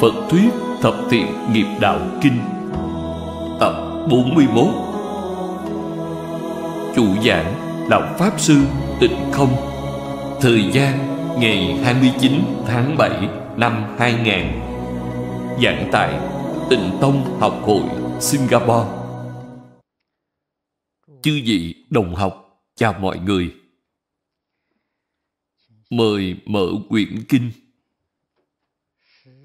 Phật Thuyết Thập tiện Nghiệp Đạo Kinh Tập 41 Chủ giảng là Pháp Sư Tịnh Không Thời gian ngày 29 tháng 7 năm 2000 Giảng tại Tịnh Tông Học Hội Singapore Chư vị đồng học, chào mọi người Mời mở quyển kinh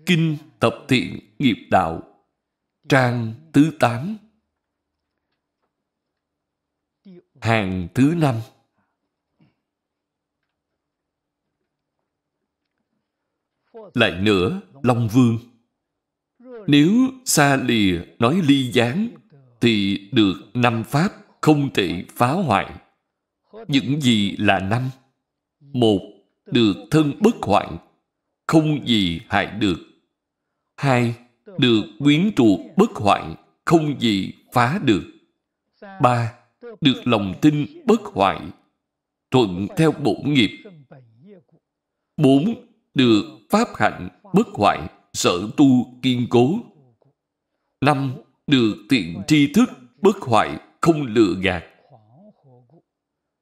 Kinh Tập Thiện Nghiệp Đạo Trang thứ 8 Hàng thứ 5 Lại nữa, Long Vương Nếu xa lìa nói ly gián thì được năm pháp không thể phá hoại. Những gì là năm? Một, được thân bất hoại, không gì hại được Hai, được quyến trụ bất hoại, không gì phá được. Ba, được lòng tin bất hoại, thuận theo bổn nghiệp. Bốn, được pháp hạnh bất hoại, sở tu kiên cố. Năm, được tiện tri thức bất hoại, không lừa gạt.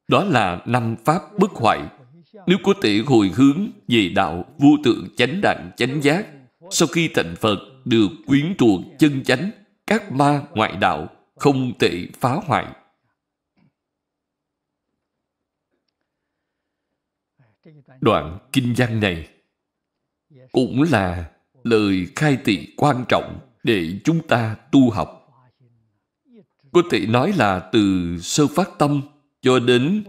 Đó là năm pháp bất hoại. Nếu có thể hồi hướng về đạo vô tượng chánh đẳng chánh giác, sau khi thành Phật được quyến thuộc chân chánh, các ma ngoại đạo không thể phá hoại. Đoạn kinh văn này cũng là lời khai thị quan trọng để chúng ta tu học. Có thể nói là từ sơ phát tâm cho đến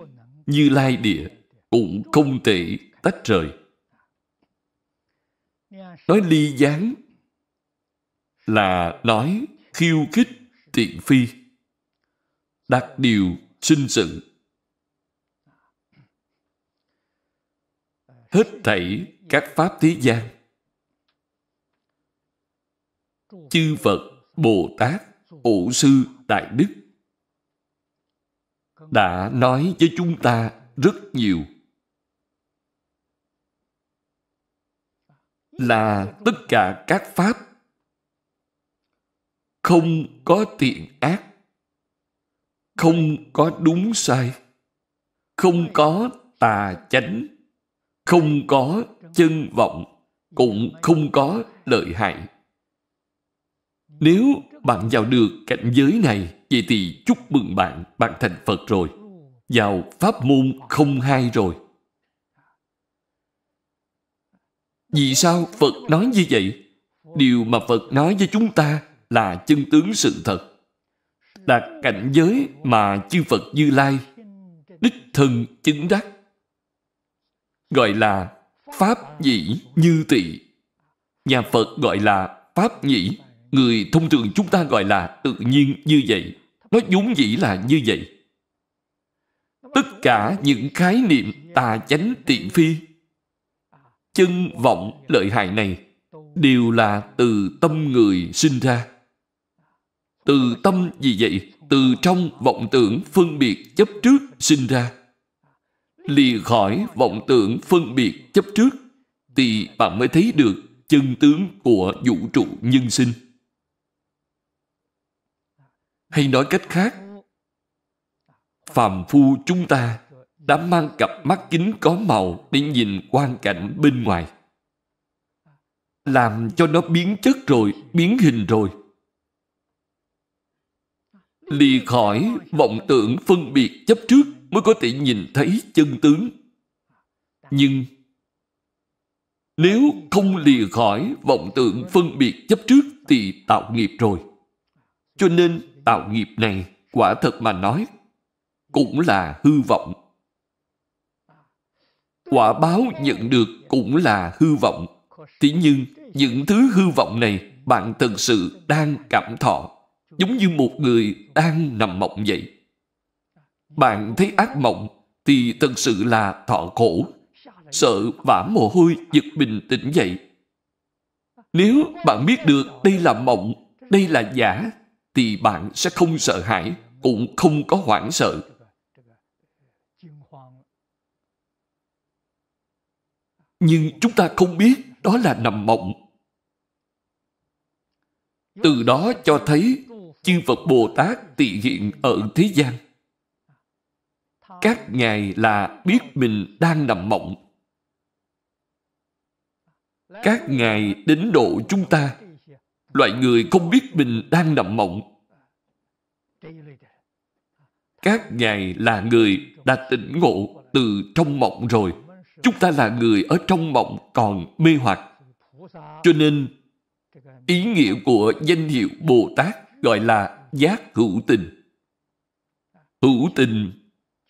như lai địa cũng không thể tách rời. Nói ly gián là nói khiêu khích tiện phi, đặt điều sinh sự. Hết thảy các pháp thế gian. Chư Phật, Bồ Tát, Ổ Sư, Đại Đức đã nói với chúng ta rất nhiều là tất cả các pháp không có tiện ác không có đúng sai không có tà chánh không có chân vọng cũng không có lợi hại nếu bạn vào được cảnh giới này vậy thì chúc mừng bạn bạn thành phật rồi vào pháp môn không hai rồi Vì sao Phật nói như vậy? Điều mà Phật nói với chúng ta là chân tướng sự thật. Đạt cảnh giới mà chư Phật Như Lai đích thân chứng đắc. Gọi là Pháp nhĩ như tỵ. Nhà Phật gọi là Pháp nhĩ. Người thông thường chúng ta gọi là tự nhiên như vậy. Nó vốn dĩ là như vậy. Tất cả những khái niệm tà chánh tiện phi chân vọng lợi hại này đều là từ tâm người sinh ra. Từ tâm gì vậy? Từ trong vọng tưởng phân biệt chấp trước sinh ra. Lìa khỏi vọng tưởng phân biệt chấp trước thì bạn mới thấy được chân tướng của vũ trụ nhân sinh. Hay nói cách khác, phàm phu chúng ta đã mang cặp mắt kính có màu để nhìn quan cảnh bên ngoài. Làm cho nó biến chất rồi, biến hình rồi. Lì khỏi vọng tưởng phân biệt chấp trước mới có thể nhìn thấy chân tướng. Nhưng nếu không lìa khỏi vọng tưởng phân biệt chấp trước thì tạo nghiệp rồi. Cho nên tạo nghiệp này quả thật mà nói cũng là hư vọng quả báo nhận được cũng là hư vọng. Thế nhưng, những thứ hư vọng này bạn thật sự đang cảm thọ, giống như một người đang nằm mộng vậy. Bạn thấy ác mộng thì thật sự là thọ khổ, sợ vã mồ hôi giật bình tĩnh dậy. Nếu bạn biết được đây là mộng, đây là giả, thì bạn sẽ không sợ hãi, cũng không có hoảng sợ, nhưng chúng ta không biết đó là nằm mộng từ đó cho thấy chư phật bồ tát tỳ hiện ở thế gian các ngài là biết mình đang nằm mộng các ngài đến độ chúng ta loại người không biết mình đang nằm mộng các ngài là người đã tỉnh ngộ từ trong mộng rồi chúng ta là người ở trong mộng còn mê hoặc. Cho nên, ý nghĩa của danh hiệu Bồ Tát gọi là giác hữu tình. Hữu tình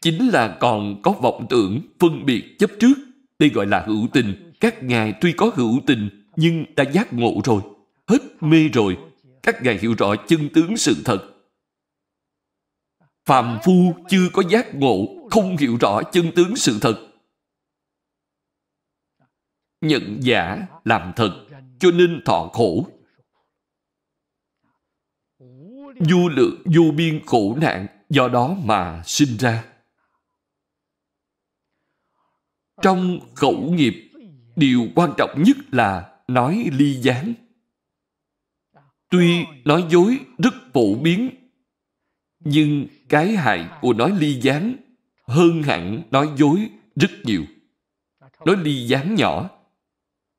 chính là còn có vọng tưởng, phân biệt, chấp trước. Đây gọi là hữu tình. Các ngài tuy có hữu tình, nhưng đã giác ngộ rồi, hết mê rồi. Các ngài hiểu rõ chân tướng sự thật. Phàm phu chưa có giác ngộ, không hiểu rõ chân tướng sự thật nhận giả làm thật cho nên thọ khổ du lượng du biên khổ nạn do đó mà sinh ra trong khẩu nghiệp điều quan trọng nhất là nói ly gián tuy nói dối rất phổ biến nhưng cái hại của nói ly gián hơn hẳn nói dối rất nhiều nói ly gián nhỏ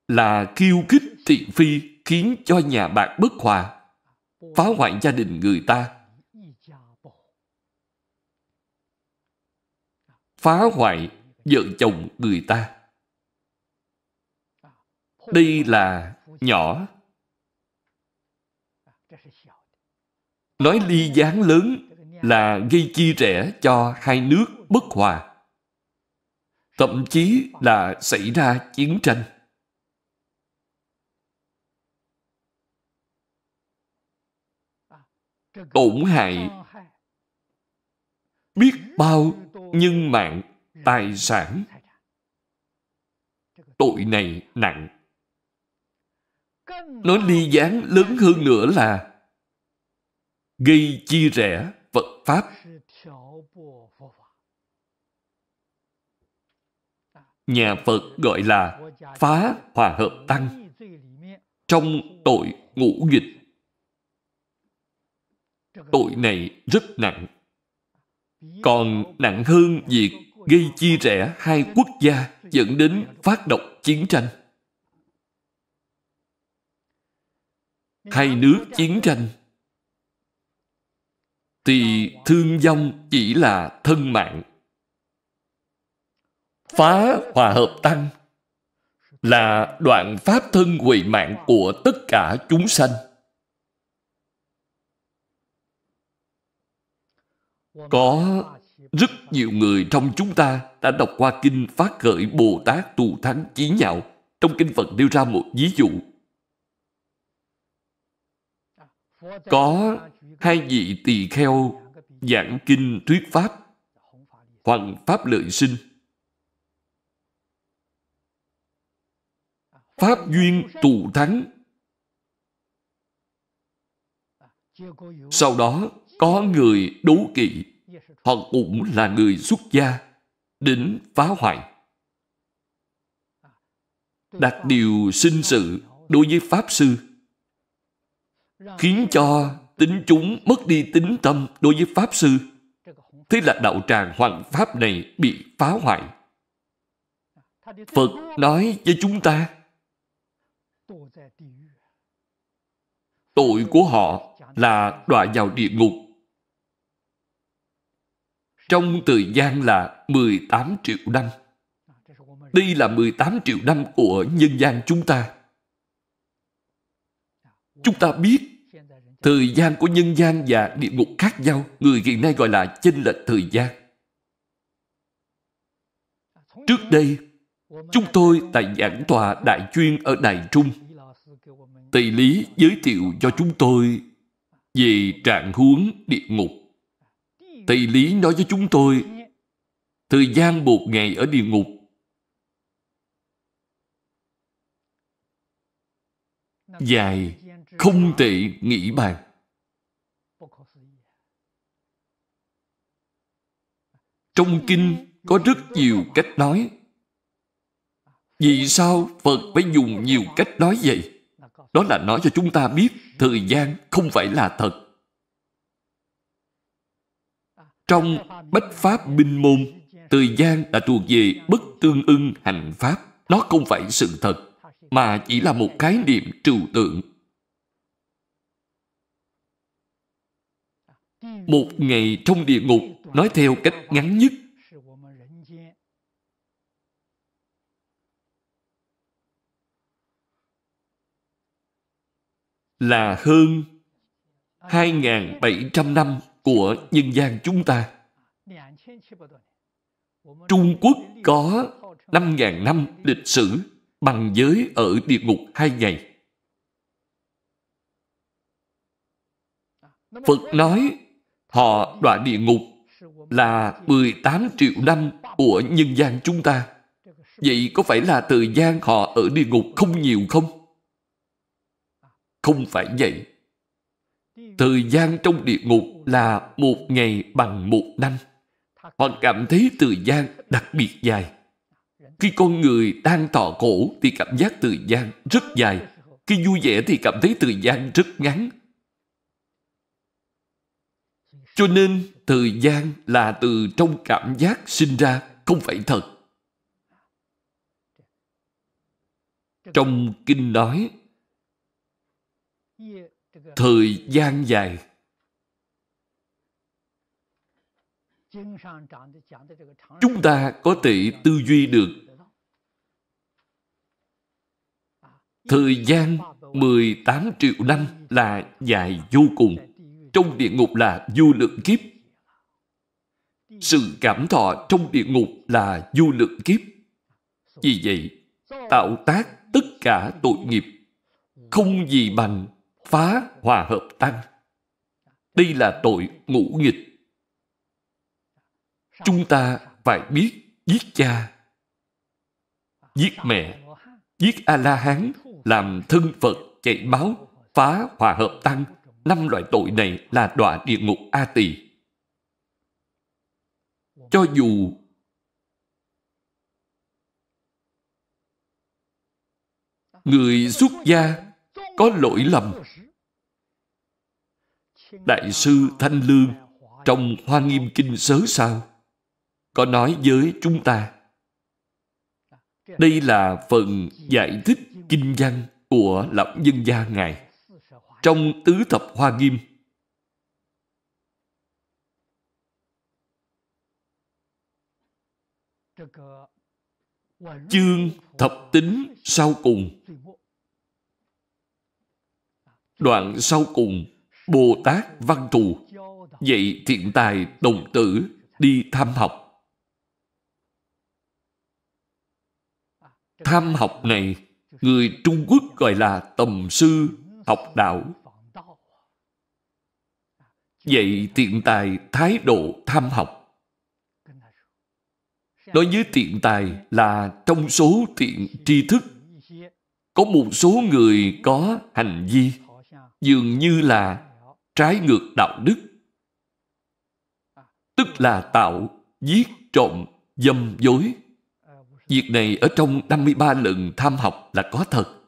là khiêu khích thị phi khiến cho nhà bạn bất hòa, phá hoại gia đình người ta. Phá hoại vợ chồng người ta. Đây là nhỏ. Nói ly gián lớn là gây chia rẽ cho hai nước bất hòa. Thậm chí là xảy ra chiến tranh. tổn hại biết bao nhân mạng tài sản tội này nặng nó ly gián lớn hơn nữa là gây chia rẽ phật pháp nhà phật gọi là phá hòa hợp tăng trong tội ngũ dịch Tội này rất nặng. Còn nặng hơn việc gây chia rẽ hai quốc gia dẫn đến phát động chiến tranh. Hai nước chiến tranh thì thương vong chỉ là thân mạng. Phá hòa hợp tăng là đoạn pháp thân huệ mạng của tất cả chúng sanh. Có rất nhiều người trong chúng ta đã đọc qua kinh Phát khởi Bồ Tát Tù Thắng Chí Nhạo. Trong kinh Phật nêu ra một ví dụ. Có hai vị tỳ kheo giảng kinh thuyết pháp hoàng pháp lợi sinh pháp duyên tù thắng sau đó có người đấu kỵ họ cũng là người xuất gia đến phá hoại à, đặt điều sinh sự đối với pháp sư khiến cho tính chúng mất đi tính tâm đối với pháp sư thế là đạo tràng hoàng pháp này bị phá hoại à, phật nói với chúng ta tội của họ là đọa vào địa ngục trong thời gian là 18 triệu năm. Đây là 18 triệu năm của nhân gian chúng ta. Chúng ta biết thời gian của nhân gian và địa ngục khác nhau, người hiện nay gọi là chênh lệch thời gian. Trước đây, chúng tôi tại giảng tòa Đại Chuyên ở Đài Trung, tỷ Lý giới thiệu cho chúng tôi về trạng huống địa ngục Thầy Lý nói với chúng tôi Thời gian một ngày ở địa ngục Dài Không thể nghĩ bàn Trong kinh có rất nhiều cách nói Vì sao Phật phải dùng nhiều cách nói vậy? Đó là nói cho chúng ta biết thời gian không phải là thật trong Bách Pháp Binh Môn, thời gian đã thuộc về bất tương ưng hành pháp. Nó không phải sự thật, mà chỉ là một khái niệm trừu tượng. Một ngày trong địa ngục, nói theo cách ngắn nhất, là hơn 2.700 năm của nhân gian chúng ta. Trung Quốc có 5.000 năm lịch sử bằng giới ở địa ngục hai ngày. Phật nói họ đọa địa ngục là 18 triệu năm của nhân gian chúng ta. Vậy có phải là thời gian họ ở địa ngục không nhiều không? Không phải vậy. Thời gian trong địa ngục là một ngày bằng một năm. Họ cảm thấy thời gian đặc biệt dài. Khi con người đang thọ cổ thì cảm giác thời gian rất dài. Khi vui vẻ thì cảm thấy thời gian rất ngắn. Cho nên thời gian là từ trong cảm giác sinh ra, không phải thật. Trong kinh nói thời gian dài chúng ta có thể tư duy được thời gian 18 triệu năm là dài vô cùng trong địa ngục là vô lượng kiếp sự cảm thọ trong địa ngục là vô lượng kiếp vì vậy tạo tác tất cả tội nghiệp không gì bằng phá hòa hợp tăng. Đây là tội ngũ nghịch. Chúng ta phải biết giết cha, giết mẹ, giết A-la-hán, làm thân Phật chạy máu, phá hòa hợp tăng. Năm loại tội này là đọa địa ngục A Tỳ. Cho dù người xuất gia có lỗi lầm Đại sư Thanh Lương trong Hoa Nghiêm Kinh Sớ Sao có nói với chúng ta đây là phần giải thích kinh văn của Lão Nhân Gia Ngài trong Tứ Thập Hoa Nghiêm. Chương thập tính sau cùng Đoạn sau cùng Bồ Tát Văn Thù dạy thiện tài đồng tử đi tham học. Tham học này, người Trung Quốc gọi là tầm sư học đạo. Dạy thiện tài thái độ tham học. Đối với thiện tài là trong số thiện tri thức có một số người có hành vi dường như là trái ngược đạo đức tức là tạo giết trộm dâm dối việc này ở trong 53 lần tham học là có thật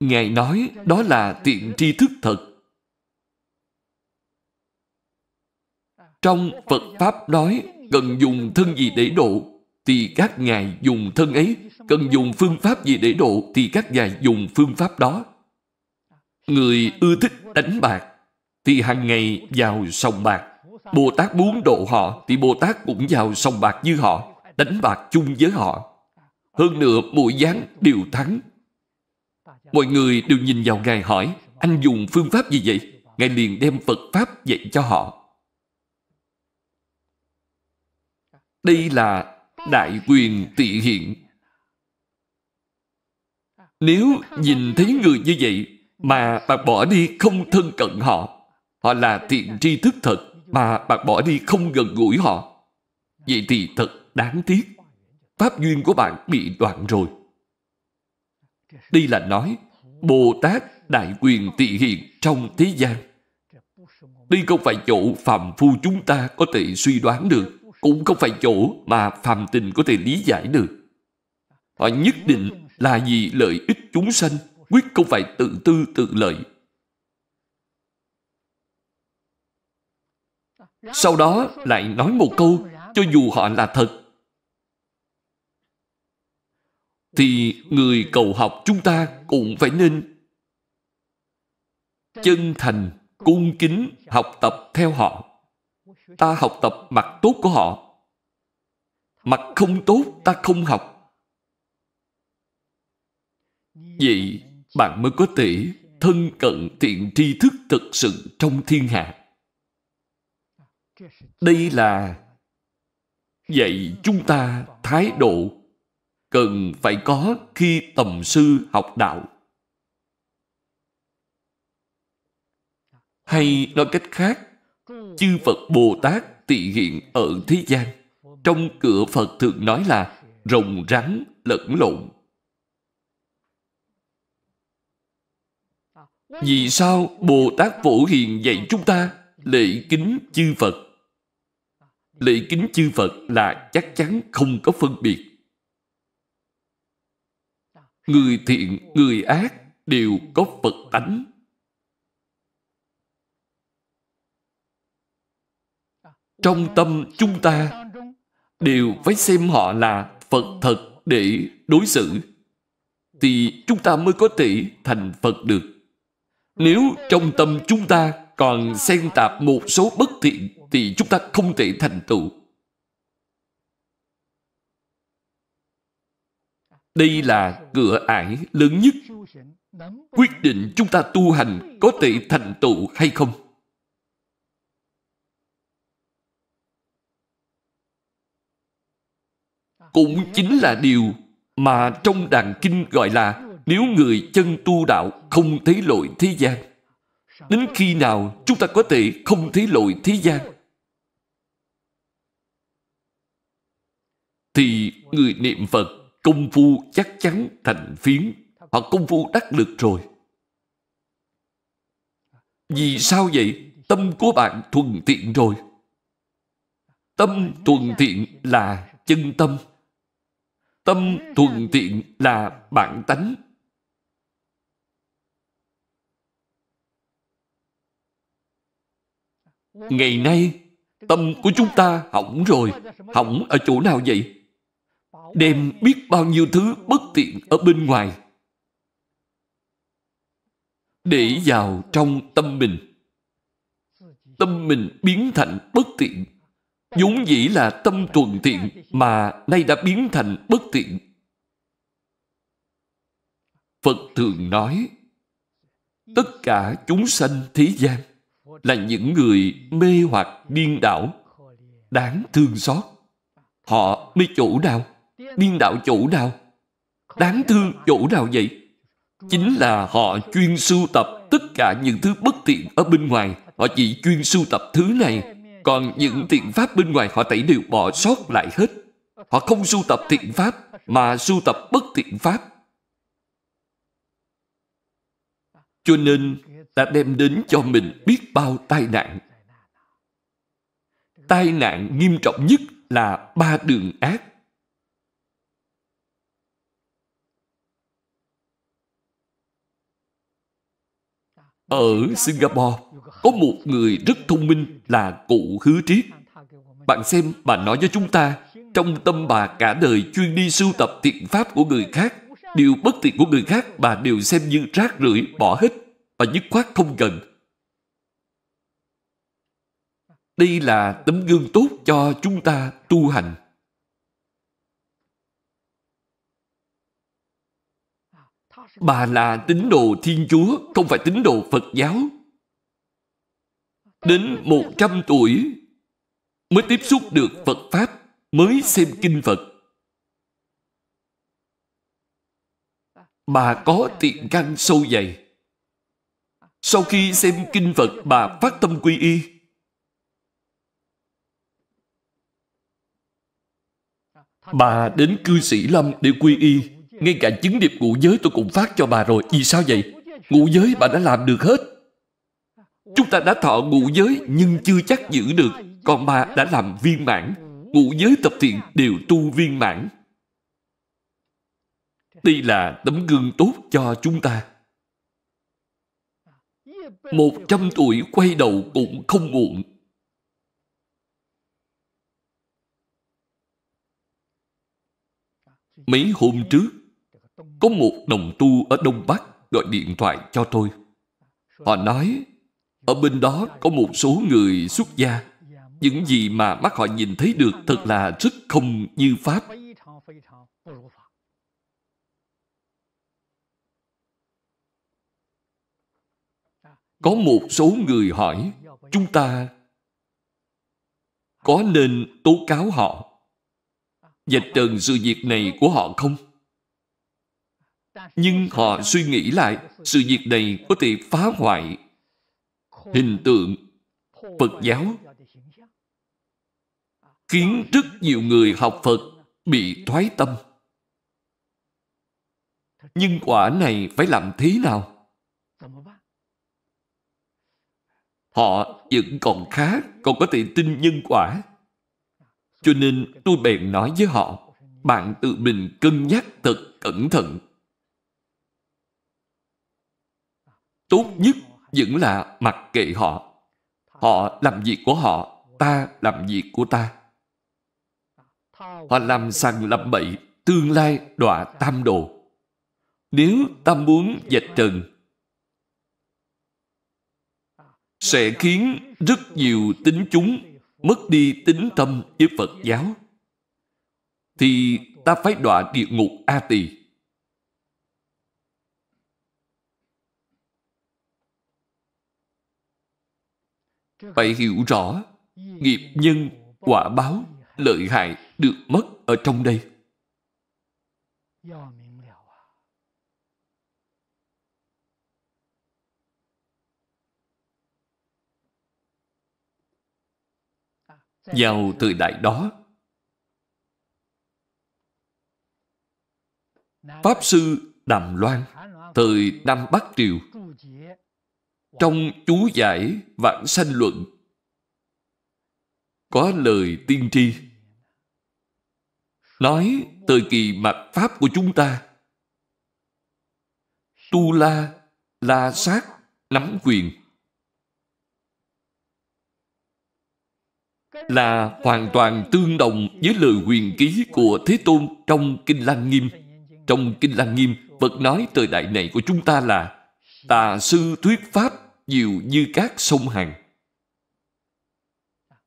ngài nói đó là tiện tri thức thật trong phật pháp nói cần dùng thân gì để độ thì các ngài dùng thân ấy cần dùng phương pháp gì để độ thì các ngài dùng phương pháp đó Người ưa thích đánh bạc thì hàng ngày vào sòng bạc. Bồ Tát muốn độ họ thì Bồ Tát cũng vào sòng bạc như họ, đánh bạc chung với họ. Hơn nữa mỗi gián đều thắng. Mọi người đều nhìn vào Ngài hỏi, anh dùng phương pháp gì vậy? Ngài liền đem Phật Pháp dạy cho họ. Đây là đại quyền tị hiện. Nếu nhìn thấy người như vậy mà bạn bỏ đi không thân cận họ. Họ là thiện tri thức thật mà bạn bỏ đi không gần gũi họ. Vậy thì thật đáng tiếc. Pháp duyên của bạn bị đoạn rồi. Đây là nói Bồ Tát Đại Quyền Tị Hiện trong thế gian. Đây không phải chỗ phàm phu chúng ta có thể suy đoán được, cũng không phải chỗ mà phàm tình có thể lý giải được. Họ nhất định là vì lợi ích chúng sanh quyết không phải tự tư tự lợi. Sau đó lại nói một câu cho dù họ là thật. Thì người cầu học chúng ta cũng phải nên chân thành, cung kính học tập theo họ. Ta học tập mặt tốt của họ. Mặt không tốt ta không học. Vậy bạn mới có thể thân cận thiện tri thức thực sự trong thiên hạ. Đây là dạy chúng ta thái độ cần phải có khi tầm sư học đạo. Hay nói cách khác, chư Phật Bồ Tát tị hiện ở thế gian. Trong cửa Phật thường nói là rồng rắn lẫn lộn Vì sao Bồ Tát Phổ Hiền dạy chúng ta lễ kính chư Phật? Lễ kính chư Phật là chắc chắn không có phân biệt. Người thiện, người ác đều có Phật tánh. Trong tâm chúng ta đều phải xem họ là Phật thật để đối xử thì chúng ta mới có thể thành Phật được. Nếu trong tâm chúng ta còn xen tạp một số bất thiện thì chúng ta không thể thành tựu. Đây là cửa ải lớn nhất quyết định chúng ta tu hành có thể thành tựu hay không. Cũng chính là điều mà trong đàn kinh gọi là nếu người chân tu đạo không thấy lỗi thế gian, đến khi nào chúng ta có thể không thấy lỗi thế gian? Thì người niệm Phật công phu chắc chắn thành phiến hoặc công phu đắc lực rồi. Vì sao vậy? Tâm của bạn thuần thiện rồi. Tâm thuần thiện là chân tâm. Tâm thuần thiện là bản tánh. ngày nay tâm của chúng ta hỏng rồi hỏng ở chỗ nào vậy đem biết bao nhiêu thứ bất tiện ở bên ngoài để vào trong tâm mình tâm mình biến thành bất tiện vốn dĩ là tâm thuần thiện mà nay đã biến thành bất tiện phật thường nói tất cả chúng sanh thế gian là những người mê hoặc điên đảo, đáng thương xót. Họ mê chỗ nào? Điên đảo chỗ nào? Đáng thương chỗ nào vậy? Chính là họ chuyên sưu tập tất cả những thứ bất tiện ở bên ngoài. Họ chỉ chuyên sưu tập thứ này. Còn những thiện pháp bên ngoài họ tẩy đều bỏ sót lại hết. Họ không sưu tập thiện pháp mà sưu tập bất thiện pháp. Cho nên đã đem đến cho mình biết bao tai nạn. Tai nạn nghiêm trọng nhất là ba đường ác. Ở Singapore, có một người rất thông minh là cụ hứa triết. Bạn xem bà nói với chúng ta, trong tâm bà cả đời chuyên đi sưu tập thiện pháp của người khác, điều bất tiện của người khác bà đều xem như rác rưởi bỏ hết và dứt khoát không gần. Đây là tấm gương tốt cho chúng ta tu hành. Bà là tín đồ Thiên Chúa, không phải tín đồ Phật giáo. Đến một trăm tuổi mới tiếp xúc được Phật Pháp, mới xem Kinh Phật. Bà có tiện căn sâu dày. Sau khi xem kinh Phật bà phát tâm quy y Bà đến cư sĩ Lâm để quy y Ngay cả chứng điệp ngũ giới tôi cũng phát cho bà rồi Vì sao vậy? Ngũ giới bà đã làm được hết Chúng ta đã thọ ngũ giới nhưng chưa chắc giữ được Còn bà đã làm viên mãn Ngũ giới tập thiện đều tu viên mãn Đây là tấm gương tốt cho chúng ta một trăm tuổi quay đầu cũng không muộn mấy hôm trước có một đồng tu ở đông bắc gọi điện thoại cho tôi họ nói ở bên đó có một số người xuất gia những gì mà mắt họ nhìn thấy được thật là rất không như pháp có một số người hỏi chúng ta có nên tố cáo họ vạch trần sự việc này của họ không nhưng họ suy nghĩ lại sự việc này có thể phá hoại hình tượng phật giáo khiến rất nhiều người học phật bị thoái tâm nhưng quả này phải làm thế nào Họ vẫn còn khác, còn có thể tin nhân quả. Cho nên tôi bèn nói với họ, bạn tự mình cân nhắc thật cẩn thận. Tốt nhất vẫn là mặc kệ họ. Họ làm việc của họ, ta làm việc của ta. Họ làm sằng làm bậy, tương lai đọa tam đồ. Nếu ta muốn dạch trần sẽ khiến rất nhiều tính chúng mất đi tính tâm với Phật giáo thì ta phải đọa địa ngục A Tỳ. Phải hiểu rõ nghiệp nhân, quả báo, lợi hại được mất ở trong đây. vào thời đại đó pháp sư đàm loan thời nam bắc triều trong chú giải vạn sanh luận có lời tiên tri nói thời kỳ mạt pháp của chúng ta tu la la sát nắm quyền là hoàn toàn tương đồng với lời huyền ký của Thế Tôn trong Kinh Lăng Nghiêm. Trong Kinh Lăng Nghiêm, Phật nói thời đại này của chúng ta là tà sư thuyết pháp nhiều như các sông hàng.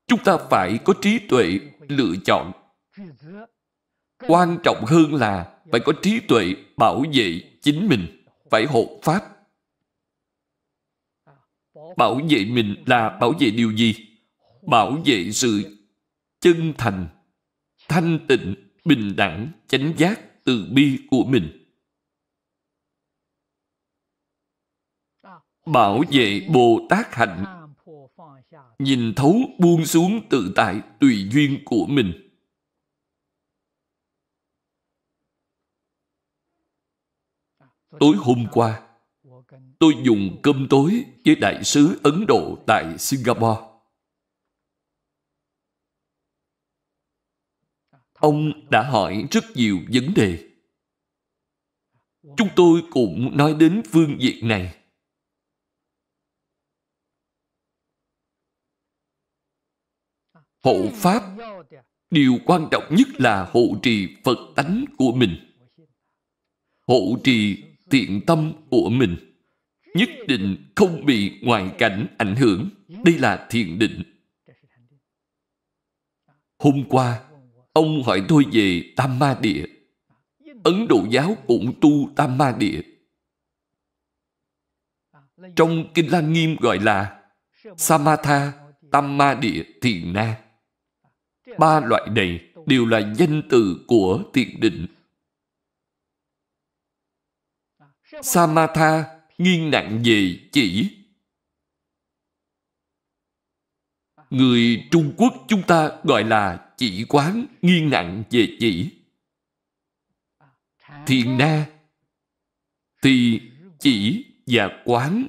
Chúng ta phải có trí tuệ lựa chọn. Quan trọng hơn là phải có trí tuệ bảo vệ chính mình, phải hộ pháp. Bảo vệ mình là bảo vệ điều gì? bảo vệ sự chân thành, thanh tịnh, bình đẳng, chánh giác, từ bi của mình. Bảo vệ Bồ Tát hạnh, nhìn thấu buông xuống tự tại tùy duyên của mình. Tối hôm qua, tôi dùng cơm tối với đại sứ Ấn Độ tại Singapore ông đã hỏi rất nhiều vấn đề chúng tôi cũng nói đến phương diện này hộ pháp điều quan trọng nhất là hộ trì phật tánh của mình hộ trì thiện tâm của mình nhất định không bị ngoại cảnh ảnh hưởng đây là thiền định hôm qua Ông hỏi tôi về Tam Ma Địa. Ấn Độ giáo cũng tu Tam Ma Địa. Trong Kinh Lăng Nghiêm gọi là Samatha, Tam Ma Địa, Thiền Na. Ba loại này đều là danh từ của thiền định. Samatha nghiêng nặng về chỉ. Người Trung Quốc chúng ta gọi là chỉ quán nghiêng nặng về chỉ thiền na thì chỉ và quán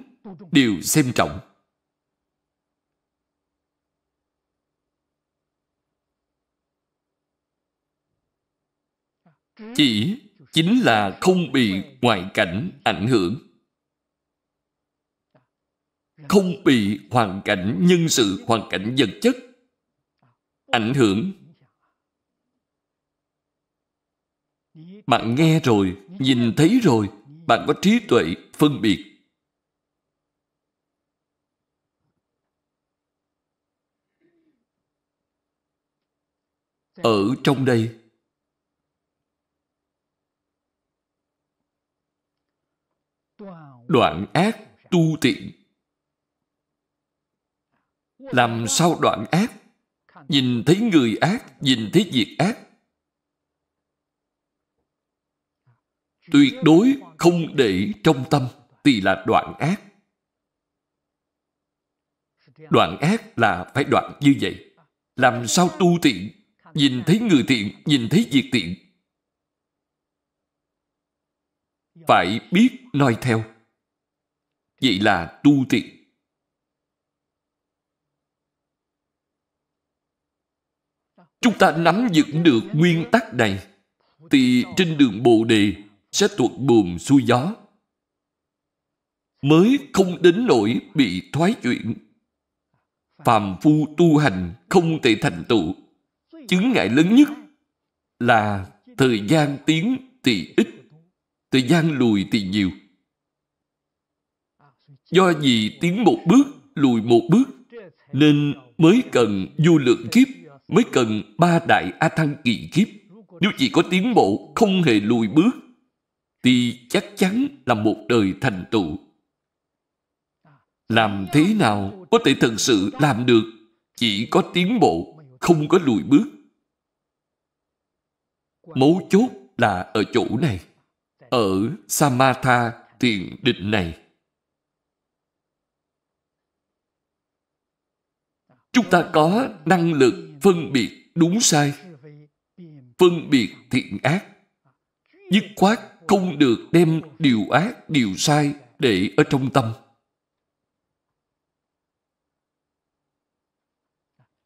đều xem trọng chỉ chính là không bị ngoại cảnh ảnh hưởng không bị hoàn cảnh nhân sự hoàn cảnh vật chất ảnh hưởng bạn nghe rồi nhìn thấy rồi bạn có trí tuệ phân biệt ở trong đây đoạn ác tu tiện làm sao đoạn ác nhìn thấy người ác nhìn thấy việc ác tuyệt đối không để trong tâm thì là đoạn ác đoạn ác là phải đoạn như vậy làm sao tu thiện nhìn thấy người thiện nhìn thấy việc thiện phải biết noi theo vậy là tu thiện chúng ta nắm vững được nguyên tắc này thì trên đường bồ đề sẽ tuột buồm xuôi gió mới không đến nỗi bị thoái chuyển phàm phu tu hành không thể thành tựu chứng ngại lớn nhất là thời gian tiến thì ít thời gian lùi thì nhiều do vì tiến một bước lùi một bước nên mới cần vô lượng kiếp mới cần ba đại A Thăng kỳ kiếp. Nếu chỉ có tiến bộ, không hề lùi bước, thì chắc chắn là một đời thành tựu. Làm thế nào có thể thật sự làm được? Chỉ có tiến bộ, không có lùi bước. Mấu chốt là ở chỗ này. Ở Samatha thiền định này. chúng ta có năng lực phân biệt đúng sai, phân biệt thiện ác. Dứt khoát không được đem điều ác, điều sai để ở trong tâm.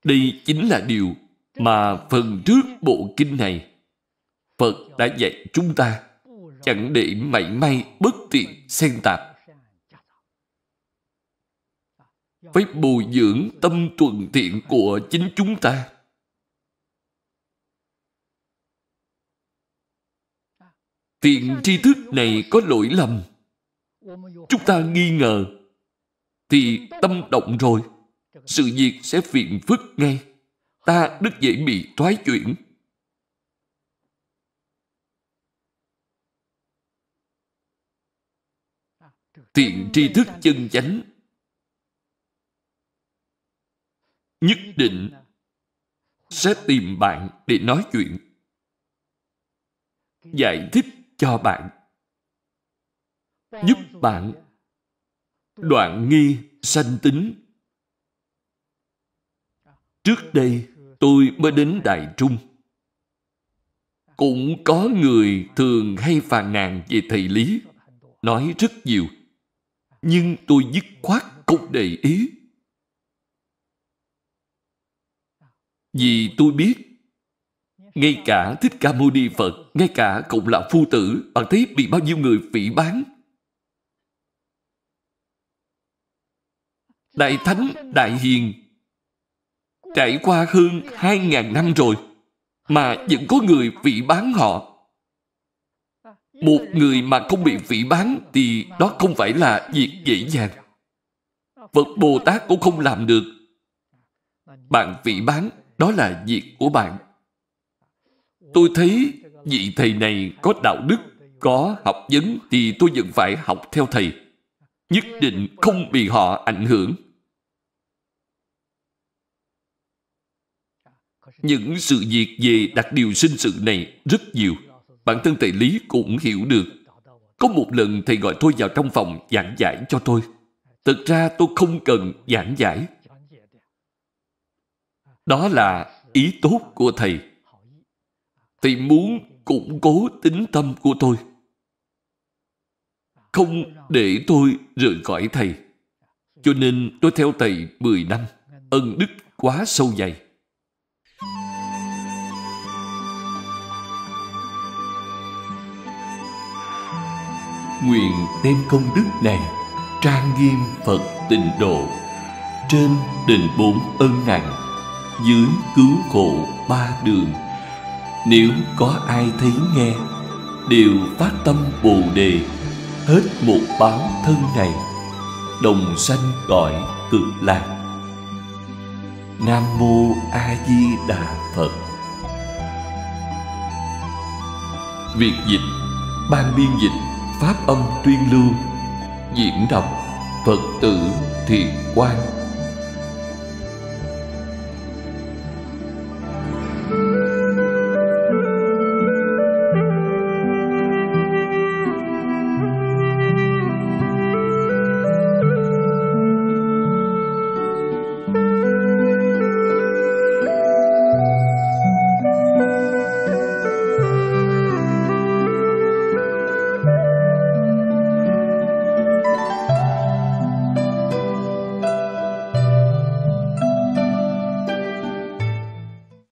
Đây chính là điều mà phần trước bộ kinh này Phật đã dạy chúng ta chẳng để mảy may bất tiện xen tạp phải bồi dưỡng tâm thuận thiện của chính chúng ta thiện tri thức này có lỗi lầm chúng ta nghi ngờ thì tâm động rồi sự việc sẽ phiền phức ngay ta rất dễ bị thoái chuyển thiện tri thức chân chánh nhất định sẽ tìm bạn để nói chuyện giải thích cho bạn giúp bạn đoạn nghi sanh tính trước đây tôi mới đến đại trung cũng có người thường hay phàn nàn về thầy lý nói rất nhiều nhưng tôi dứt khoát không để ý Vì tôi biết Ngay cả Thích Ca Mâu Ni Phật Ngay cả Cộng Lão Phu Tử Bạn thấy bị bao nhiêu người phỉ bán Đại Thánh, Đại Hiền Trải qua hơn hai ngàn năm rồi Mà vẫn có người phỉ bán họ Một người mà không bị phỉ bán Thì đó không phải là việc dễ dàng Phật Bồ Tát cũng không làm được bạn vị bán đó là việc của bạn. Tôi thấy vị thầy này có đạo đức, có học vấn thì tôi vẫn phải học theo thầy. Nhất định không bị họ ảnh hưởng. Những sự việc về đặc điều sinh sự này rất nhiều. Bản thân thầy Lý cũng hiểu được. Có một lần thầy gọi tôi vào trong phòng giảng giải cho tôi. Thực ra tôi không cần giảng giải đó là ý tốt của thầy thầy muốn củng cố tính tâm của tôi không để tôi rời khỏi thầy cho nên tôi theo thầy 10 năm ân đức quá sâu dày nguyện đem công đức này trang nghiêm phật tịnh độ trên đền bốn ân nặng dưới cứu khổ ba đường nếu có ai thấy nghe đều phát tâm bồ đề hết một báo thân này đồng sanh cõi cực lạc nam mô a di đà phật việt dịch ban biên dịch pháp âm tuyên lưu diễn đọc phật tử thiền quang